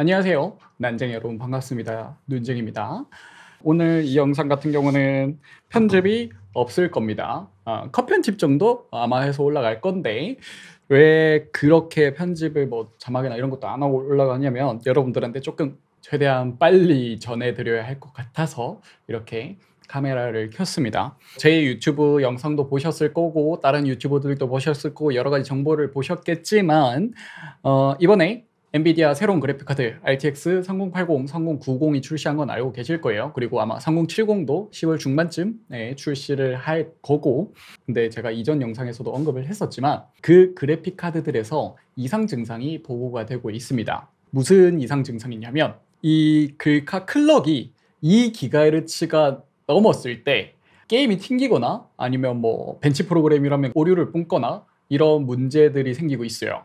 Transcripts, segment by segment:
안녕하세요. 난쟁이 여러분 반갑습니다. 눈쟁입니다. 오늘 이 영상 같은 경우는 편집이 없을 겁니다. 어, 컷 편집 정도 아마 해서 올라갈 건데 왜 그렇게 편집을 뭐 자막이나 이런 것도 안 하고 올라가냐면 여러분들한테 조금 최대한 빨리 전해드려야 할 것 같아서 이렇게 카메라를 켰습니다. 제 유튜브 영상도 보셨을 거고 다른 유튜버들도 보셨을 거고 여러 가지 정보를 보셨겠지만 어, 이번에 엔비디아 새로운 그래픽카드 RTX 3080, 3090이 출시한 건 알고 계실 거예요. 그리고 아마 3070도 10월 중반쯤에 출시를 할 거고 근데 제가 이전 영상에서도 언급을 했었지만 그 그래픽카드들에서 이상 증상이 보고가 되고 있습니다. 무슨 이상 증상이냐면 이 글카 그 클럭이 2 g 르 z 가 넘었을 때 게임이 튕기거나 아니면 뭐 벤치 프로그램이라면 오류를 뿜거나 이런 문제들이 생기고 있어요.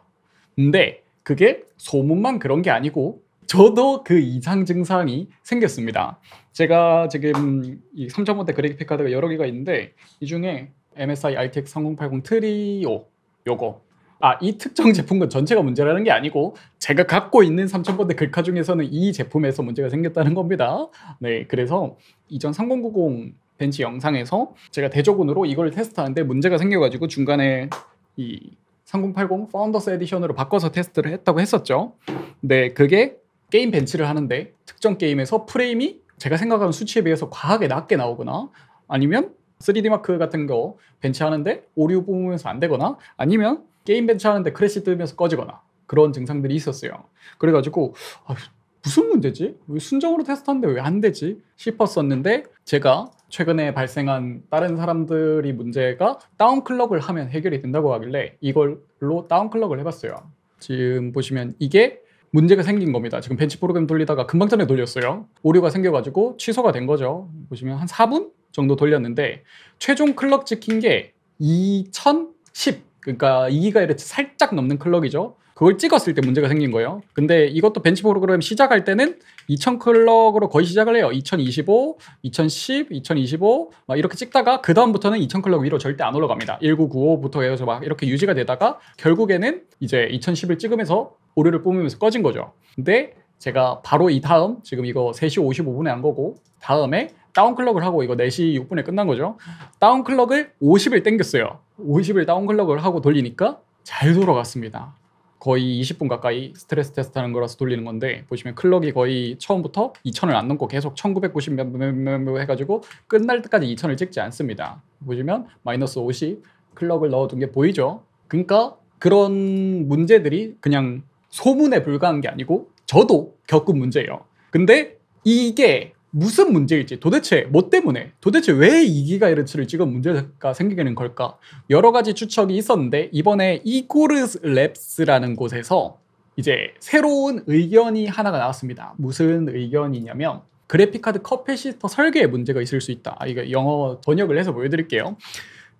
근데 그게 소문만 그런 게 아니고 저도 그 이상 증상이 생겼습니다. 제가 지금 이3번대 그래픽 카드가 여러 개가 있는데 이 중에 MSI RTX e 3080 트리오 요거 아, 이 특정 제품은 전체가 문제라는 게 아니고 제가 갖고 있는 3000번대 글카 중에서는 이 제품에서 문제가 생겼다는 겁니다. 네, 그래서 이전 3090 벤치 영상에서 제가 대조군으로 이걸 테스트하는데 문제가 생겨가지고 중간에 이3080 파운더스 에디션으로 바꿔서 테스트를 했다고 했었죠. 근데 네, 그게 게임 벤치를 하는데 특정 게임에서 프레임이 제가 생각하는 수치에 비해서 과하게 낮게 나오거나 아니면 3D 마크 같은 거 벤치 하는데 오류 뽑으면서 안 되거나 아니면 게임 벤치 하는데 크래시 뜨면서 꺼지거나 그런 증상들이 있었어요. 그래가지고 아, 무슨 문제지? 왜 순정으로 테스트하는데 왜 안 되지? 싶었었는데 제가 최근에 발생한 다른 사람들이 문제가 다운클럭을 하면 해결이 된다고 하길래 이걸로 다운클럭을 해봤어요. 지금 보시면 이게 문제가 생긴 겁니다. 지금 벤치 프로그램 돌리다가 금방 전에 돌렸어요. 오류가 생겨가지고 취소가 된 거죠. 보시면 한 4분 정도 돌렸는데 최종 클럭 찍힌 게 2010, 그러니까 2GHz 살짝 넘는 클럭이죠. 그걸 찍었을 때 문제가 생긴 거예요. 근데 이것도 벤치 프로그램 시작할 때는 2000 클럭으로 거의 시작을 해요. 2025, 2010, 2025 막 이렇게 찍다가 그 다음부터는 2000 클럭 위로 절대 안 올라갑니다. 1995부터 해서 막 이렇게 유지가 되다가 결국에는 이제 2010을 찍으면서 오류를 뿜으면서 꺼진 거죠. 근데 제가 바로 이 다음 지금 이거 3시 55분에 한 거고 다음에 다운클럭을 하고 이거 4시 6분에 끝난 거죠. 다운클럭을 50을 땡겼어요. 50을 다운클럭을 하고 돌리니까 잘 돌아갔습니다. 거의 20분 가까이 스트레스 테스트 하는 거라서 돌리는 건데 보시면 클럭이 거의 처음부터 2000을 안 넘고 계속 1990 몇몇몇 해가지고 끝날 때까지 2000을 찍지 않습니다. 보시면 마이너스 50 클럭을 넣어둔 게 보이죠? 그러니까 그런 문제들이 그냥 소문에 불과한 게 아니고 저도 겪은 문제예요. 근데 이게 무슨 문제일지 도대체 뭐 때문에 도대체 왜2기가 이르츠를 찍은 문제가 생기는 걸까 여러 가지 추측이 있었는데 이번에 이고르 랩스라는 곳에서 이제 새로운 의견이 하나가 나왔습니다. 무슨 의견이냐면 그래픽카드 컵패시터 설계에 문제가 있을 수 있다. 아, 이거 영어 번역을 해서 보여드릴게요.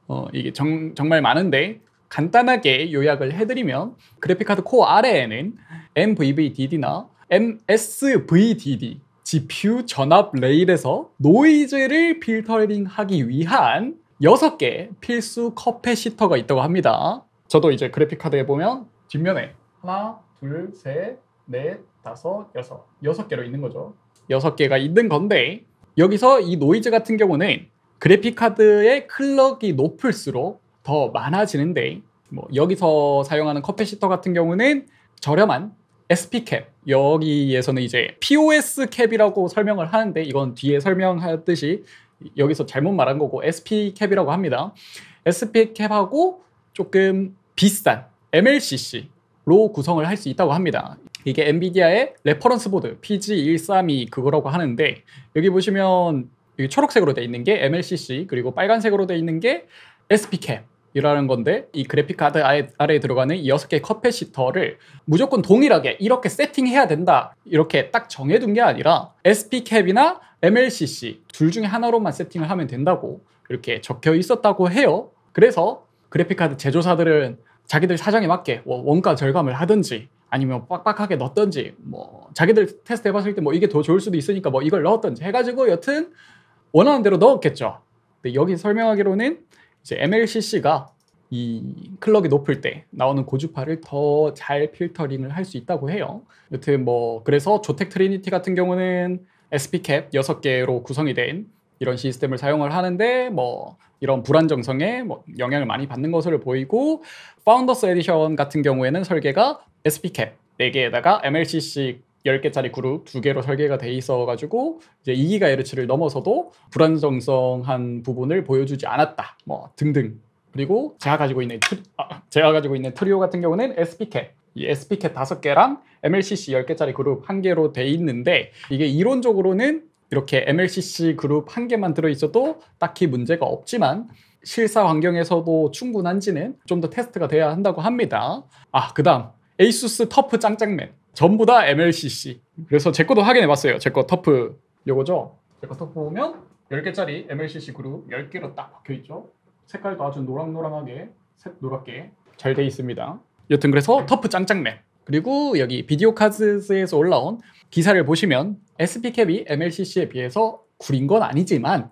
어, 이게 정, 정말 많은데 간단하게 요약을 해드리면 그래픽카드 코어 아래에는 MVVDD나 MSVDD GPU 전압 레일에서 노이즈를 필터링하기 위한 6개 필수 커패시터가 있다고 합니다. 저도 이제 그래픽카드에 보면 뒷면에 하나, 둘, 셋, 넷, 다섯, 여섯, 여섯 개로 있는 거죠. 여섯 개가 있는 건데 여기서 이 노이즈 같은 경우는 그래픽카드의 클럭이 높을수록 더 많아지는데 뭐 여기서 사용하는 커패시터 같은 경우는 저렴한 SP 캡 여기에서는 이제 POS 캡이라고 설명을 하는데 이건 뒤에 설명하듯이 여기서 잘못 말한 거고 SP 캡이라고 합니다. SP 캡하고 조금 비싼 MLCC로 구성을 할 수 있다고 합니다. 이게 엔비디아의 레퍼런스 보드 PG132 그거라고 하는데 여기 보시면 여기 초록색으로 되어 있는 게 MLCC 그리고 빨간색으로 되어 있는 게 SP캡 이라는 건데 이 그래픽 카드 아래, 아래에 들어가는 여섯 개의 컷패시터를 무조건 동일하게 이렇게 세팅해야 된다 이렇게 딱 정해둔 게 아니라 SP캡이나 MLCC 둘 중에 하나로만 세팅을 하면 된다고 이렇게 적혀 있었다고 해요 그래서 그래픽 카드 제조사들은 자기들 사정에 맞게 뭐 원가 절감을 하든지 아니면 빡빡하게 넣었던지 뭐 자기들 테스트 해봤을 때 뭐 이게 더 좋을 수도 있으니까 뭐 이걸 넣었던지 해가지고 여튼 원하는 대로 넣었겠죠 근데 여기 설명하기로는 이제 MLCC가 이 클럭이 높을 때 나오는 고주파를 더 잘 필터링을 할 수 있다고 해요. 여튼 뭐 그래서 조텍 트리니티 같은 경우는 SP캡 6개로 구성이 된 이런 시스템을 사용을 하는데 뭐 이런 불안정성에 뭐 영향을 많이 받는 것으로 보이고 파운더스 에디션 같은 경우에는 설계가 SP캡 4개에다가 MLCC 10개짜리 그룹 2 개로 설계가 돼 있어 가지고 이제 2기가헤르츠를 넘어서도 불안정성한 부분을 보여주지 않았다. 뭐 등등. 그리고 제가 가지고 있는 트리, 아, 제가 가지고 있는 트리오 같은 경우는 SPK 이 SPK 5 개랑 MLCC 10개짜리 그룹 1 개로 돼 있는데 이게 이론적으로는 이렇게 MLCC 그룹 1 개만 들어 있어도 딱히 문제가 없지만 실사 환경에서도 충분한지는 좀 더 테스트가 돼야 한다고 합니다. 아, 그다음 ASUS 터프 짱짱맨 전부 다 MLCC. 그래서 제 것도 확인해봤어요. 제 거 터프 요거죠. 제거 터프 보면 10개짜리 MLCC 그룹 10개로 딱 박혀있죠. 색깔도 아주 노랑노랑하게 색 노랗게 잘 돼 있습니다. 여튼 그래서 터프 짱짱맨 그리고 여기 비디오 카드에서 올라온 기사를 보시면 SP캡이 MLCC에 비해서 구린 건 아니지만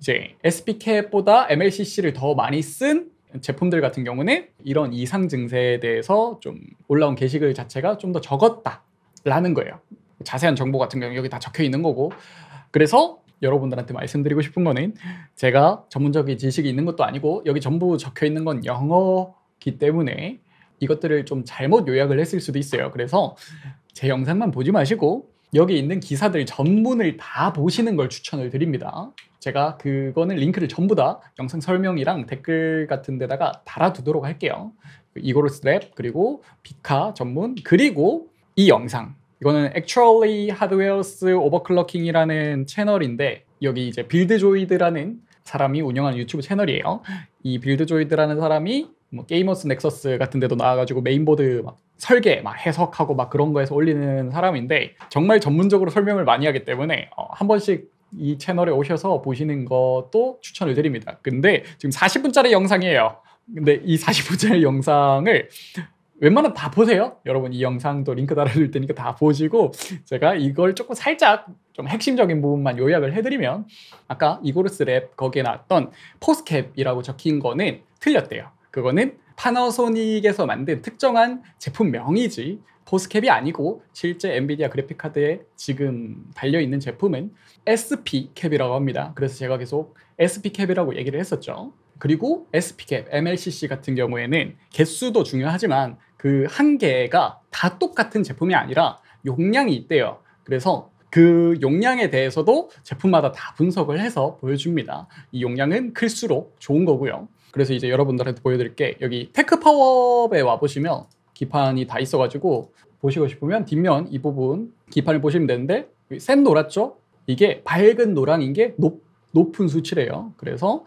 이제 SP캡보다 MLCC를 더 많이 쓴 제품들 같은 경우는 이런 이상 증세에 대해서 좀 올라온 게시글 자체가 좀 더 적었다라는 거예요. 자세한 정보 같은 경우 여기 다 적혀 있는 거고 그래서 여러분들한테 말씀드리고 싶은 거는 제가 전문적인 지식이 있는 것도 아니고 여기 전부 적혀 있는 건 영어기 때문에 이것들을 좀 잘못 요약을 했을 수도 있어요. 그래서 제 영상만 보지 마시고 여기 있는 기사들 전문을 다 보시는 걸 추천을 드립니다. 제가 그거는 링크를 전부 다 영상 설명이랑 댓글 같은 데다가 달아두도록 할게요. 이고로스랩 그리고 비카 전문 그리고 이 영상 이거는 Actually Hardware's Overclocking이라는 채널인데 여기 이제 빌드조이드라는 사람이 운영하는 유튜브 채널이에요. 이 빌드조이드라는 사람이 뭐 게이머스 넥서스 같은 데도 나와가지고 메인보드 막 설계, 막 해석하고 막 그런 거에서 올리는 사람인데 정말 전문적으로 설명을 많이 하기 때문에 어, 한 번씩 이 채널에 오셔서 보시는 것도 추천을 드립니다. 근데 지금 40분짜리 영상이에요. 근데 이 40분짜리 영상을 웬만하면 다 보세요. 여러분 이 영상도 링크 달아줄 테니까 다 보시고 제가 이걸 조금 살짝 좀 핵심적인 부분만 요약을 해드리면 아까 이고르스 랩 거기에 나왔던 포스캡이라고 적힌 거는 틀렸대요. 그거는 파나소닉에서 만든 특정한 제품명이지 포스캡이 아니고 실제 엔비디아 그래픽카드에 지금 달려있는 제품은 SP캡이라고 합니다. 그래서 제가 계속 SP캡이라고 얘기를 했었죠. 그리고 SP캡, MLCC 같은 경우에는 개수도 중요하지만 그 한 개가 다 똑같은 제품이 아니라 용량이 있대요. 그래서 그 용량에 대해서도 제품마다 다 분석을 해서 보여줍니다. 이 용량은 클수록 좋은 거고요. 그래서 이제 여러분들한테 보여드릴 게 여기 테크 파워업에 와보시면 기판이 다 있어가지고 보시고 싶으면 뒷면 이 부분 기판을 보시면 되는데 센 노랗죠? 이게 밝은 노랑인 게 높, 높은 수치래요. 그래서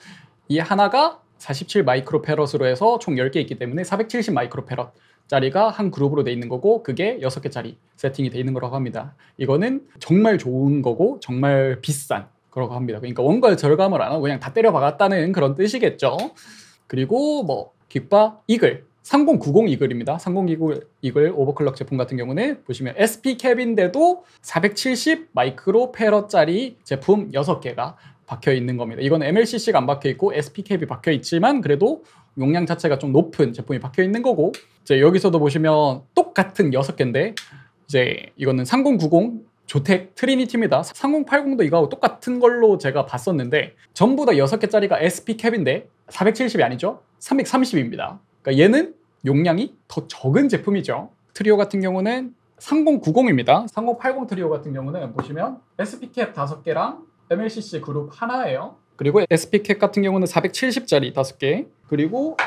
이 하나가 47 마이크로페럿으로 해서 총 10개 있기 때문에 470 마이크로페럿 짜리가 한 그룹으로 돼 있는 거고 그게 6개짜리 세팅이 돼 있는 거라고 합니다. 이거는 정말 좋은 거고 정말 비싼 그러고 합니다. 그러니까 원가의 절감을 안 하고 그냥 다 때려박았다는 그런 뜻이겠죠. 그리고 뭐 긱바 이글 3090 이글입니다. 3090 이글 오버클럭 제품 같은 경우는 보시면 SP 캡인데도 470 마이크로 페러짜리 제품 6개가 박혀 있는 겁니다. 이건 MLCC가 안 박혀 있고 SP 캡이 박혀 있지만 그래도 용량 자체가 좀 높은 제품이 박혀 있는 거고 이제 여기서도 보시면 똑같은 6개인데 이제 이거는 3090 조텍 트리니티입니다. 3080도 이거하고 똑같은 걸로 제가 봤었는데 전부 다 6개짜리가 SP 캡인데 470이 아니죠? 330입니다. 그러니까 얘는 용량이 더 적은 제품이죠. 트리오 같은 경우는 3090입니다. 3080 트리오 같은 경우는 보시면 SP 캡 5개랑 MLCC 그룹 하나예요. 그리고 SP 캡 같은 경우는 470짜리 5개 그리고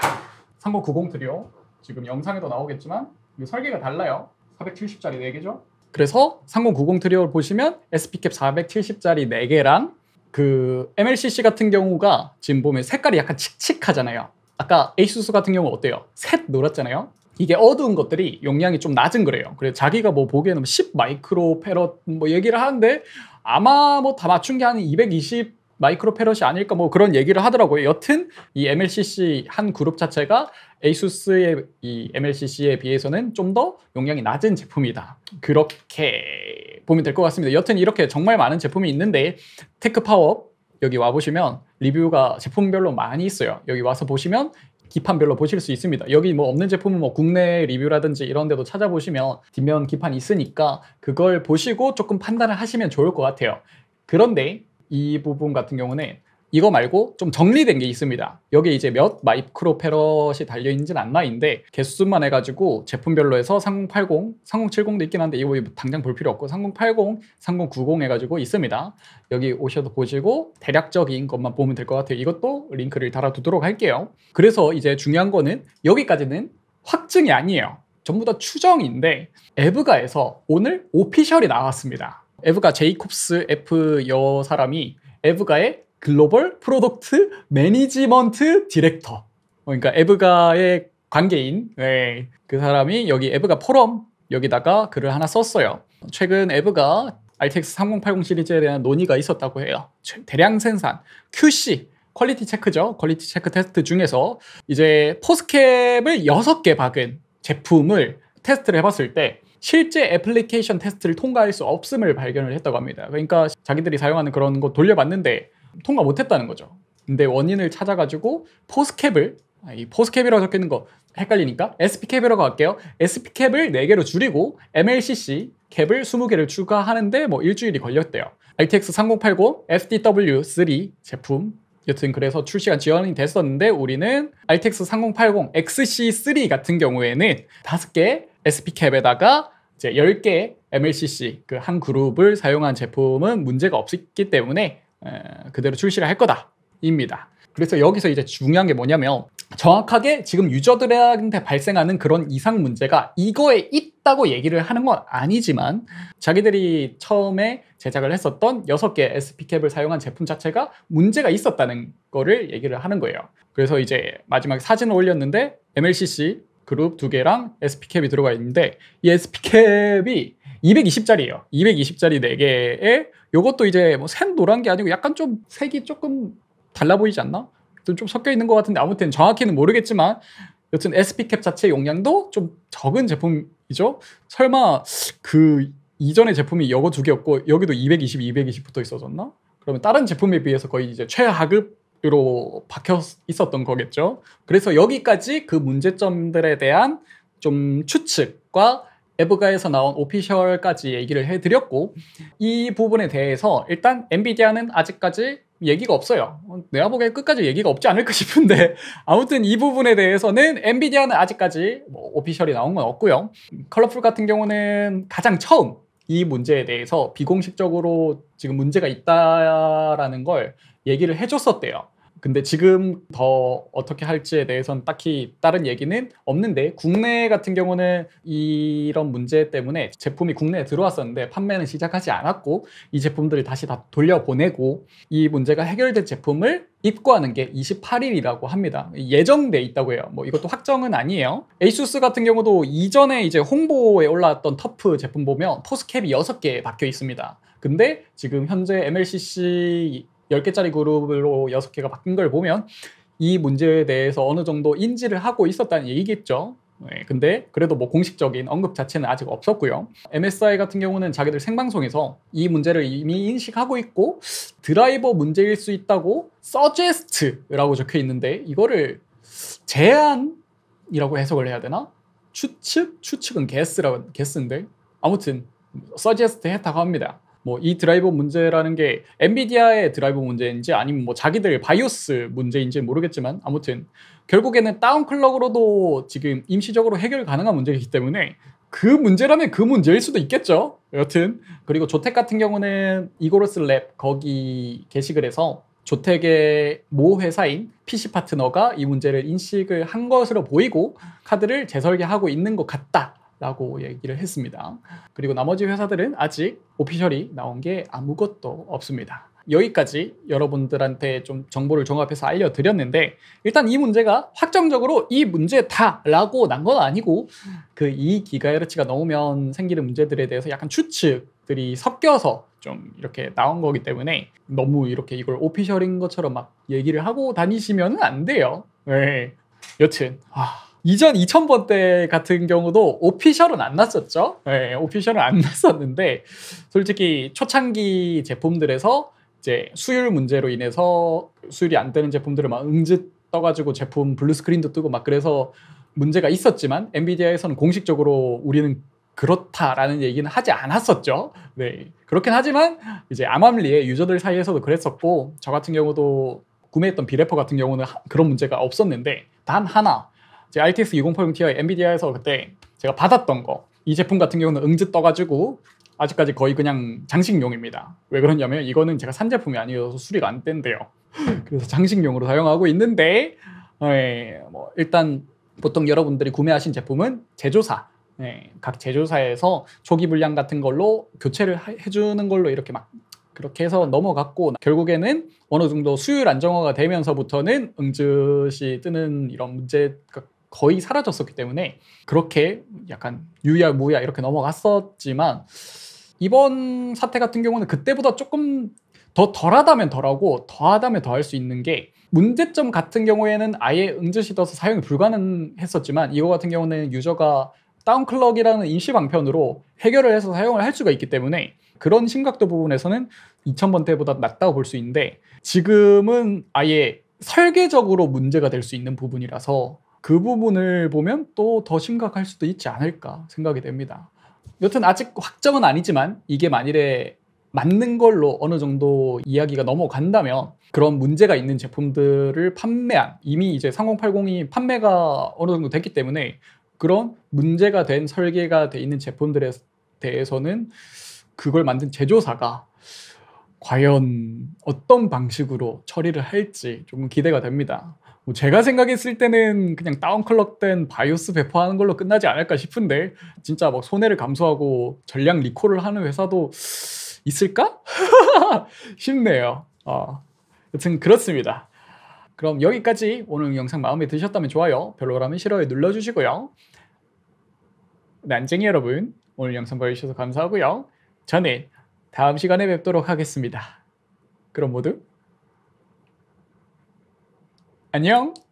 3090 트리오 지금 영상에도 나오겠지만 설계가 달라요. 470짜리 4개죠? 그래서 3090 트리오를 보시면 SP캡 470짜리 4개랑 그 MLCC 같은 경우가 지금 보면 색깔이 약간 칙칙하잖아요. 아까 ASUS 같은 경우 어때요? 셋 노랗잖아요. 이게 어두운 것들이 용량이 좀 낮은 거래요. 그래서 자기가 뭐 보기에는 10 뭐 마이크로 페럿 뭐 얘기를 하는데 아마 뭐 다 맞춘 게한220 마이크로 페럿이 아닐까 뭐 그런 얘기를 하더라고요. 여튼 이 MLCC 한 그룹 자체가 ASUS의 이 MLCC에 비해서는 좀 더 용량이 낮은 제품이다. 그렇게 보면 될 것 같습니다. 여튼 이렇게 정말 많은 제품이 있는데 테크파워 여기 와 보시면 리뷰가 제품별로 많이 있어요. 여기 와서 보시면 기판별로 보실 수 있습니다. 여기 뭐 없는 제품은 뭐 국내 리뷰라든지 이런 데도 찾아보시면 뒷면 기판이 있으니까 그걸 보시고 조금 판단을 하시면 좋을 것 같아요. 그런데 이 부분 같은 경우는 이거 말고 좀 정리된 게 있습니다. 여기 이제 몇 마이크로 패럿이 달려있는지는 안 나인데 개수만 해가지고 제품별로 해서 3080, 3070도 있긴 한데 이거 당장 볼 필요 없고 3080, 3090 해가지고 있습니다. 여기 오셔도 보시고 대략적인 것만 보면 될 것 같아요. 이것도 링크를 달아두도록 할게요. 그래서 이제 중요한 거는 여기까지는 확증이 아니에요. 전부 다 추정인데 에브가에서 오늘 오피셜이 나왔습니다. 에브가 제이콥스 F 여 사람이 에브가의 글로벌 프로덕트 매니지먼트 디렉터 어, 그러니까 에브가의 관계인 네. 그 사람이 여기 에브가 포럼 여기다가 글을 하나 썼어요. 최근 에브가 RTX 3080 시리즈에 대한 논의가 있었다고 해요. 대량 생산, QC, 퀄리티 체크죠. 퀄리티 체크 테스트 중에서 이제 포스캡을 6개 박은 제품을 테스트를 해봤을 때 실제 애플리케이션 테스트를 통과할 수 없음을 발견을 했다고 합니다. 그러니까 자기들이 사용하는 그런 거 돌려봤는데 통과 못했다는 거죠. 근데 원인을 찾아가지고 포스캡을 아, 이 포스캡이라고 적혀있는 거 헷갈리니까 SP캡이라고 할게요. SP캡을 4개로 줄이고 MLCC 캡을 20개를 추가하는데 뭐 일주일이 걸렸대요. RTX 3080 FDW3 제품 여튼 그래서 출시가 지연이 됐었는데 우리는 RTX 3080 XC3 같은 경우에는 5개 SP캡에다가 이제 1 0개 MLCC 그 한 그룹을 사용한 제품은 문제가 없기 었 때문에 그대로 출시를 할 거다입니다. 그래서 여기서 이제 중요한 게 뭐냐면 정확하게 지금 유저들한테 발생하는 그런 이상 문제가 이거에 있다고 얘기를 하는 건 아니지만 자기들이 처음에 제작을 했었던 6개 SP캡을 사용한 제품 자체가 문제가 있었다는 거를 얘기를 하는 거예요. 그래서 이제 마지막에 사진을 올렸는데 MLCC 그룹 두 개랑 SP캡이 들어가 있는데 이 SP캡이 220짜리예요. 220짜리 4개에 이것도 이제 뭐생 노란 게 아니고 약간 좀 색이 조금 달라 보이지 않나? 좀 섞여 있는 것 같은데 아무튼 정확히는 모르겠지만 여튼 SP캡 자체 용량도 좀 적은 제품이죠. 설마 그 이전의 제품이 여거 두 개였고 여기도 220, 220 붙어 있어졌나? 그러면 다른 제품에 비해서 거의 이제 최하급 로 박혀 있었던 거겠죠. 그래서 여기까지 그 문제점들에 대한 좀 추측과 에브가에서 나온 오피셜까지 얘기를 해드렸고 이 부분에 대해서 일단 엔비디아는 아직까지 얘기가 없어요. 내가 보기엔 끝까지 얘기가 없지 않을까 싶은데 아무튼 이 부분에 대해서는 엔비디아는 아직까지 뭐 오피셜이 나온 건 없고요. 컬러풀 같은 경우는 가장 처음 이 문제에 대해서 비공식적으로 지금 문제가 있다라는 걸 얘기를 해줬었대요. 근데 지금 더 어떻게 할지에 대해선 딱히 다른 얘기는 없는데 국내 같은 경우는 이런 문제 때문에 제품이 국내에 들어왔었는데 판매는 시작하지 않았고 이 제품들을 다시 다 돌려보내고 이 문제가 해결된 제품을 입고하는 게 28일이라고 합니다. 예정돼 있다고 해요. 뭐 이것도 확정은 아니에요. ASUS 같은 경우도 이전에 이제 홍보에 올라왔던 터프 제품 보면 포스캡이 6개 박혀 있습니다. 근데 지금 현재 MLCC 10개짜리 그룹으로 6개가 바뀐 걸 보면 이 문제에 대해서 어느 정도 인지를 하고 있었다는 얘기겠죠. 네, 근데 그래도 뭐 공식적인 언급 자체는 아직 없었고요. MSI 같은 경우는 자기들 생방송에서 이 문제를 이미 인식하고 있고 드라이버 문제일 수 있다고 서제스트라고 적혀 있는데 이거를 제안이라고 해석을 해야 되나? 추측? 추측은 guess라고 guess인데 아무튼 서제스트 했다고 합니다. 뭐이 드라이버 문제라는 게 엔비디아의 드라이버 문제인지 아니면 뭐 자기들 바이오스 문제인지 모르겠지만 아무튼 결국에는 다운 클럭으로도 지금 임시적으로 해결 가능한 문제이기 때문에 그 문제라면 그 문제일 수도 있겠죠. 여튼 그리고 조텍 같은 경우는 이고로스 랩 거기 게시글에서 조텍의 모 회사인 PC 파트너가 이 문제를 인식을 한 것으로 보이고 카드를 재설계하고 있는 것 같다. 라고 얘기를 했습니다. 그리고 나머지 회사들은 아직 오피셜이 나온 게 아무것도 없습니다. 여기까지 여러분들한테 좀 정보를 종합해서 알려드렸는데 일단 이 문제가 확정적으로 이 문제다라고 난 건 아니고 그 2기가헤르츠가 넘으면 생기는 문제들에 대해서 약간 추측들이 섞여서 좀 이렇게 나온 거기 때문에 너무 이렇게 이걸 오피셜인 것처럼 막 얘기를 하고 다니시면 안 돼요. 네. 여튼 아 이전 2000번대 같은 경우도 오피셜은 안 났었죠. 네, 오피셜은 안 났었는데 솔직히 초창기 제품들에서 이제 수율 문제로 인해서 수율이 안 되는 제품들을 막 응즈 떠가지고 제품 블루 스크린도 뜨고 막 그래서 문제가 있었지만 엔비디아에서는 공식적으로 우리는 그렇다라는 얘기는 하지 않았었죠. 네. 그렇긴 하지만 이제 암암리의 유저들 사이에서도 그랬었고 저 같은 경우도 구매했던 비래퍼 같은 경우는 그런 문제가 없었는데 단 하나 제 i t x 2 0 8 0 Ti 엔비디아에서 그때 제가 받았던 거 이 제품 같은 경우는 응즈 떠가지고 아직까지 거의 그냥 장식용입니다. 왜 그러냐면 이거는 제가 산 제품이 아니어서 수리가 안 된대요. 그래서 장식용으로 사용하고 있는데 예, 뭐 일단 보통 여러분들이 구매하신 제품은 제조사 예, 각 제조사에서 초기 불량 같은 걸로 교체를 하, 해주는 걸로 이렇게 막 그렇게 해서 넘어갔고 결국에는 어느 정도 수율 안정화가 되면서부터는 응즉시 뜨는 이런 문제 거의 사라졌었기 때문에 그렇게 약간 유야 무야 이렇게 넘어갔었지만 이번 사태 같은 경우는 그때보다 조금 더 덜하다면 덜하고 더하다면 더 할 수 있는 게 문제점 같은 경우에는 아예 응시시 떠서 사용이 불가능했었지만 이거 같은 경우는 유저가 다운클럭이라는 임시 방편으로 해결을 해서 사용을 할 수가 있기 때문에 그런 심각도 부분에서는 2000번 때보다 낮다고볼 수 있는데 지금은 아예 설계적으로 문제가 될 수 있는 부분이라서 그 부분을 보면 또 더 심각할 수도 있지 않을까 생각이 됩니다. 여튼 아직 확정은 아니지만 이게 만일에 맞는 걸로 어느 정도 이야기가 넘어간다면 그런 문제가 있는 제품들을 판매한 이미 이제 3080이 판매가 어느 정도 됐기 때문에 그런 문제가 된 설계가 돼 있는 제품들에 대해서는 그걸 만든 제조사가 과연 어떤 방식으로 처리를 할지 조금 기대가 됩니다. 뭐 제가 생각했을 때는 그냥 다운클럭된 바이오스 배포하는 걸로 끝나지 않을까 싶은데 진짜 막 손해를 감수하고 전량 리콜을 하는 회사도 있을까? 싶네요. 어, 여튼 그렇습니다. 그럼 여기까지 오늘 영상 마음에 드셨다면 좋아요, 별로라면 싫어요 눌러주시고요. 난쟁이 여러분 오늘 영상 봐주셔서 감사하고요. 저는 다음 시간에 뵙도록 하겠습니다. 그럼 모두 안녕!